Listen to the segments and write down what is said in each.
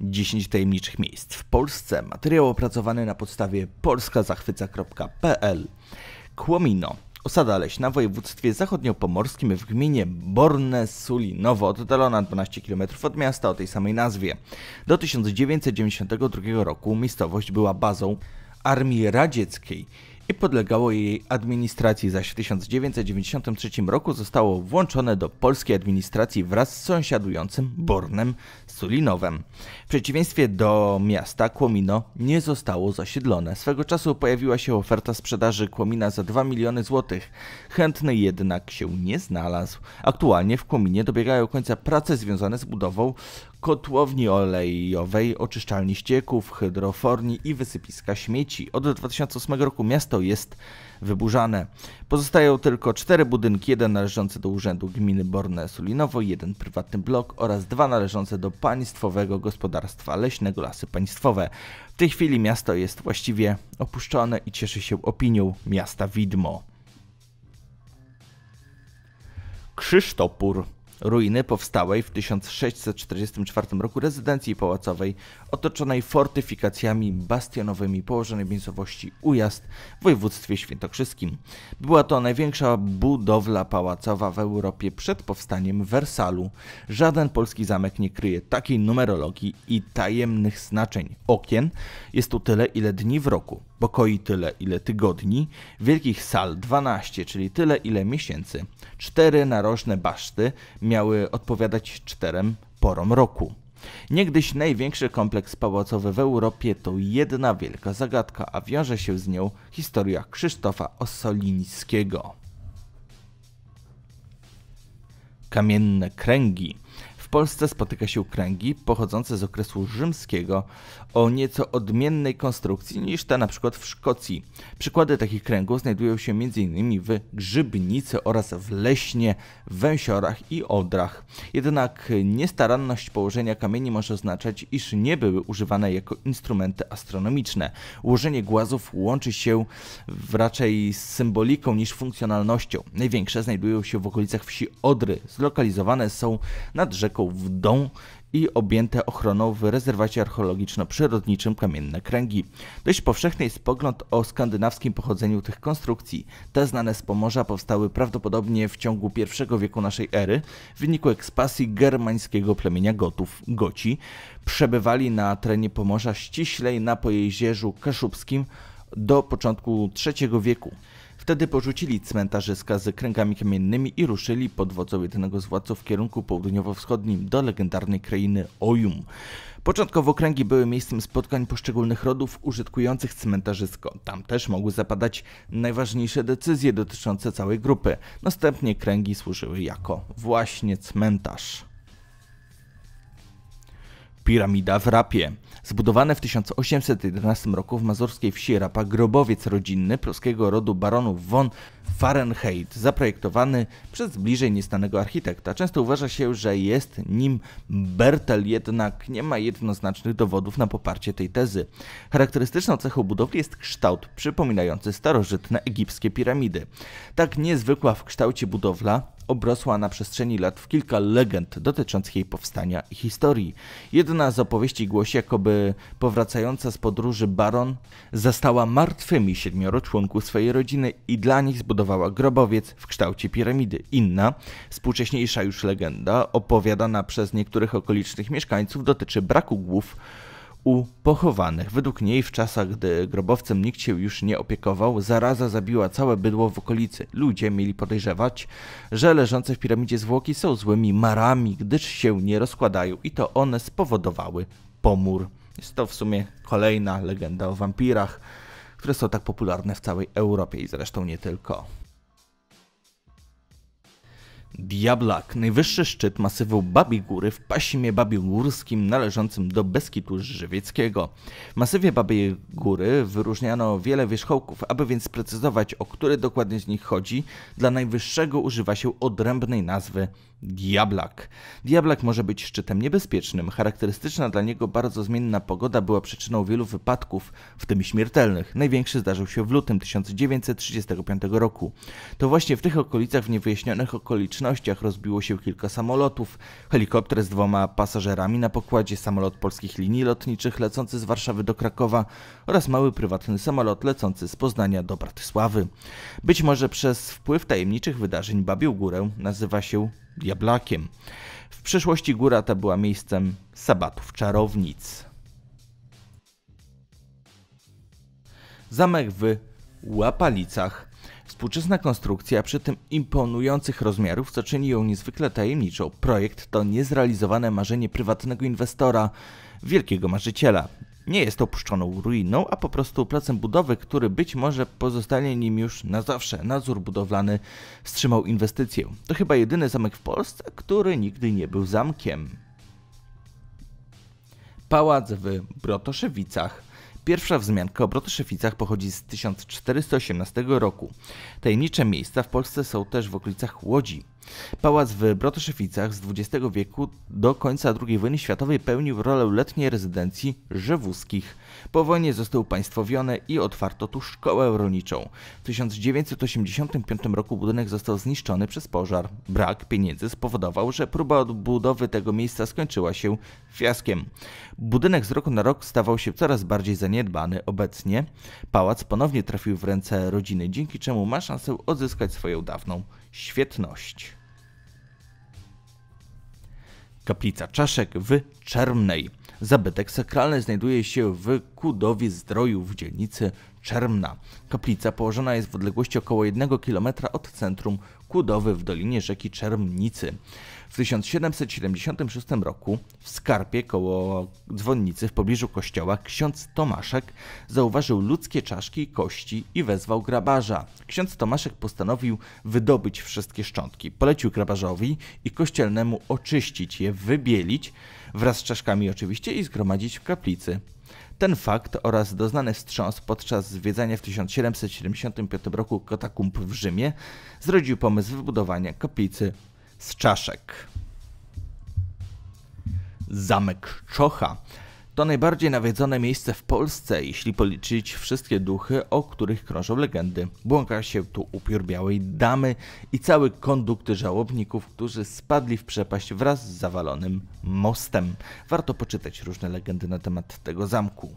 10 tajemniczych miejsc w Polsce. Materiał opracowany na podstawie polskazachwyca.pl Kłomino Osada leśna w województwie zachodniopomorskim w gminie Borne Sulinowo, oddalona 12 km od miasta o tej samej nazwie. Do 1992 roku miejscowość była bazą Armii Radzieckiej i podlegało jej administracji, zaś w 1993 roku zostało włączone do polskiej administracji wraz z sąsiadującym Bornem Sulinowem. W przeciwieństwie do miasta Kłomino nie zostało zasiedlone. Swego czasu pojawiła się oferta sprzedaży Kłomina za 2 miliony złotych. Chętny jednak się nie znalazł. Aktualnie w Kłominie dobiegają końca prace związane z budową kotłowni olejowej, oczyszczalni ścieków, hydroforni i wysypiska śmieci. Od 2008 roku miasto jest wyburzane. Pozostają tylko cztery budynki, jeden należący do Urzędu Gminy Borne Sulinowo, jeden prywatny blok oraz dwa należące do Państwowego Gospodarstwa Leśnego Lasy Państwowe. W tej chwili miasto jest właściwie opuszczone i cieszy się opinią miasta widmo. Krzysztopór ruiny powstałej w 1644 roku rezydencji pałacowej otoczonej fortyfikacjami bastionowymi położonej w miejscowości Ujazd w województwie świętokrzyskim. Była to największa budowla pałacowa w Europie przed powstaniem Wersalu. Żaden polski zamek nie kryje takiej numerologii i tajemnych znaczeń okien. Jest tu tyle, ile dni w roku bo koi tyle, ile tygodni, wielkich sal 12, czyli tyle, ile miesięcy. Cztery narożne baszty miały odpowiadać czterem porom roku. Niegdyś największy kompleks pałacowy w Europie to jedna wielka zagadka, a wiąże się z nią historia Krzysztofa Ossolińskiego. Kamienne kręgi. W Polsce spotyka się kręgi pochodzące z okresu rzymskiego o nieco odmiennej konstrukcji niż ta na przykład w Szkocji. Przykłady takich kręgów znajdują się m.in. w Grzybnicy oraz w Leśnie, Węsiorach i Odrach. Jednak niestaranność położenia kamieni może oznaczać, iż nie były używane jako instrumenty astronomiczne. Ułożenie głazów łączy się raczej z symboliką niż funkcjonalnością. Największe znajdują się w okolicach wsi Odry. Zlokalizowane są nad rzeką rzeką Wdą i objęte ochroną w rezerwacie archeologiczno-przyrodniczym Kamienne Kręgi. Dość powszechny jest pogląd o skandynawskim pochodzeniu tych konstrukcji. Te znane z Pomorza powstały prawdopodobnie w ciągu I wieku naszej ery w wyniku ekspansji germańskiego plemienia Gotów, Goci. Przebywali na terenie Pomorza ściślej na Pojezierzu Kaszubskim do początku III wieku. Wtedy porzucili cmentarzyska z kręgami kamiennymi i ruszyli pod wodzą jednego z władców w kierunku południowo-wschodnim do legendarnej krainy Ojum. Początkowo kręgi były miejscem spotkań poszczególnych rodów użytkujących cmentarzysko. Tam też mogły zapadać najważniejsze decyzje dotyczące całej grupy. Następnie kręgi służyły jako właśnie cmentarz. Piramida w Rapie. Zbudowane w 1811 roku w mazurskiej wsi Rapa grobowiec rodzinny polskiego rodu baronów von Fahrenheit, zaprojektowany przez bliżej niestanego architekta. Często uważa się, że jest nim Bertel, jednak nie ma jednoznacznych dowodów na poparcie tej tezy. Charakterystyczną cechą budowli jest kształt przypominający starożytne egipskie piramidy. Tak niezwykła w kształcie budowla obrosła na przestrzeni lat w kilka legend dotyczących jej powstania i historii. Jedna z opowieści głosi, jakoby powracająca z podróży baron zastała martwymi siedmioro członków swojej rodziny i dla nich zbudowała grobowiec w kształcie piramidy. Inna, współcześniejsza już legenda, opowiadana przez niektórych okolicznych mieszkańców, dotyczy braku głów u pochowanych. Według niej w czasach, gdy grobowcem nikt się już nie opiekował, zaraza zabiła całe bydło w okolicy. Ludzie mieli podejrzewać, że leżące w piramidzie zwłoki są złymi marami, gdyż się nie rozkładają i to one spowodowały pomór. Jest to w sumie kolejna legenda o wampirach, które są tak popularne w całej Europie i zresztą nie tylko. Diablak, najwyższy szczyt masywu Babi Góry w pasimie babiogórskim należącym do Beskitu Żywieckiego. W masywie Babiej Góry wyróżniano wiele wierzchołków, aby więc sprecyzować, o który dokładnie z nich chodzi, dla najwyższego używa się odrębnej nazwy Diablak. Diablak może być szczytem niebezpiecznym. Charakterystyczna dla niego bardzo zmienna pogoda była przyczyną wielu wypadków, w tym śmiertelnych. Największy zdarzył się w lutym 1935 roku. To właśnie w tych okolicach w niewyjaśnionych okolicznościach rozbiło się kilka samolotów. Helikopter z dwoma pasażerami na pokładzie, samolot polskich linii lotniczych lecący z Warszawy do Krakowa oraz mały prywatny samolot lecący z Poznania do Bratysławy. Być może przez wpływ tajemniczych wydarzeń Babił Górę nazywa się diablakiem. W przeszłości góra ta była miejscem sabatów czarownic. Zamek w Łapalicach. Współczesna konstrukcja, przy tym imponujących rozmiarów, co czyni ją niezwykle tajemniczą. Projekt to niezrealizowane marzenie prywatnego inwestora, wielkiego marzyciela. Nie jest to opuszczoną ruiną, a po prostu placem budowy, który być może pozostanie nim już na zawsze. Nadzór budowlany wstrzymał inwestycję. To chyba jedyny zamek w Polsce, który nigdy nie był zamkiem. Pałac w Brotoszewicach. Pierwsza wzmianka o Brotoszewicach pochodzi z 1418 roku. Tajemnicze miejsca w Polsce są też w okolicach Łodzi. Pałac w Brotoszewicach z XX wieku do końca II wojny światowej pełnił rolę letniej rezydencji żewuskich. Po wojnie został państwowiony i otwarto tu szkołę rolniczą. W 1985 roku budynek został zniszczony przez pożar. Brak pieniędzy spowodował, że próba odbudowy tego miejsca skończyła się fiaskiem. Budynek z roku na rok stawał się coraz bardziej zaniedbany. Obecnie pałac ponownie trafił w ręce rodziny, dzięki czemu ma szansę odzyskać swoją dawną świetność. Kaplica Czaszek w Czermnej. Zabytek sakralny znajduje się w Kudowie Zdroju w dzielnicy Czermna. Kaplica położona jest w odległości około 1 km od centrum Kudowy w dolinie rzeki Czermnicy. W 1776 roku w Skarpie koło dzwonnicy w pobliżu kościoła ksiądz Tomaszek zauważył ludzkie czaszki i kości i wezwał grabarza. Ksiądz Tomaszek postanowił wydobyć wszystkie szczątki. Polecił grabarzowi i kościelnemu oczyścić je, wybielić, wraz z czaszkami oczywiście, i zgromadzić w kaplicy. Ten fakt oraz doznany wstrząs podczas zwiedzania w 1775 roku katakumb w Rzymie zrodził pomysł wybudowania kaplicy z czaszek. Zamek Czocha to najbardziej nawiedzone miejsce w Polsce, jeśli policzyć wszystkie duchy, o których krążą legendy. Błąka się tu upiór białej damy i cały kondukty żałobników, którzy spadli w przepaść wraz z zawalonym mostem. Warto poczytać różne legendy na temat tego zamku.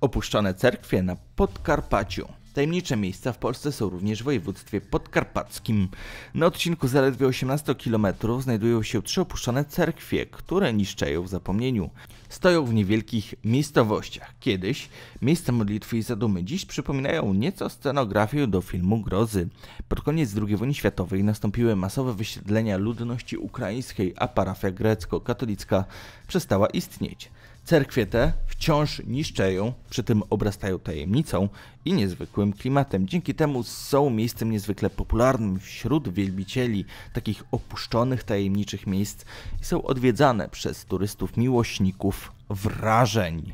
Opuszczone cerkwie na Podkarpaciu. Tajemnicze miejsca w Polsce są również w województwie podkarpackim. Na odcinku zaledwie 18 km znajdują się trzy opuszczone cerkwie, które niszczają w zapomnieniu. Stoją w niewielkich miejscowościach. Kiedyś miejsca modlitwy i zadumy dziś przypominają nieco scenografię do filmu Grozy. Pod koniec II wojny światowej nastąpiły masowe wysiedlenia ludności ukraińskiej, a parafia grecko-katolicka przestała istnieć. Cerkwie te wciąż niszczeją, przy tym obrastają tajemnicą i niezwykłym klimatem. Dzięki temu są miejscem niezwykle popularnym wśród wielbicieli takich opuszczonych, tajemniczych miejsc i są odwiedzane przez turystów miłośników wrażeń.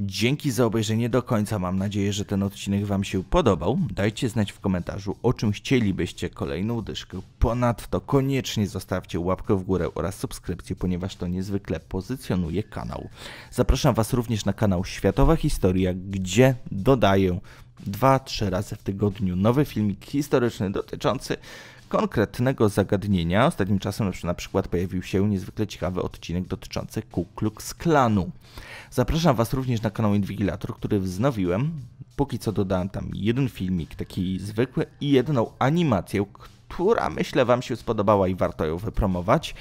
Dzięki za obejrzenie do końca. Mam nadzieję, że ten odcinek Wam się podobał. Dajcie znać w komentarzu, o czym chcielibyście kolejną dyszkę. Ponadto koniecznie zostawcie łapkę w górę oraz subskrypcję, ponieważ to niezwykle pozycjonuje kanał. Zapraszam Was również na kanał Światowa Historia, gdzie dodaję 2-3 razy w tygodniu nowy filmik historyczny dotyczący konkretnego zagadnienia. Ostatnim czasem na przykład pojawił się niezwykle ciekawy odcinek dotyczący Ku Klux Klanu. Zapraszam Was również na kanał Inwigilator, który wznowiłem. Póki co dodałem tam jeden filmik, taki zwykły i jedną animację, która myślę Wam się spodobała i warto ją wypromować.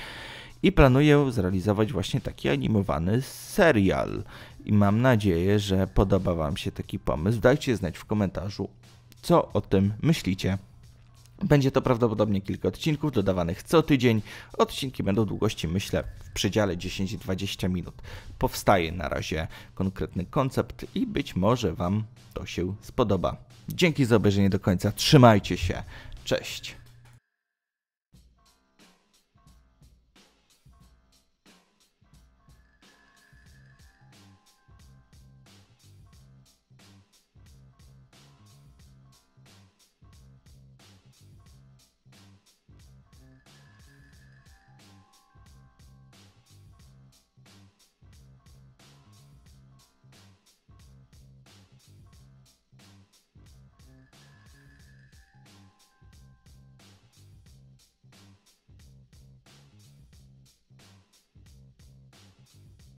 I planuję zrealizować właśnie taki animowany serial. I mam nadzieję, że podoba Wam się taki pomysł. Dajcie znać w komentarzu, co o tym myślicie. Będzie to prawdopodobnie kilka odcinków dodawanych co tydzień. Odcinki będą długości, myślę, w przedziale 10-20 minut. Powstaje na razie konkretny koncept i być może Wam to się spodoba. Dzięki za obejrzenie do końca. Trzymajcie się. Cześć.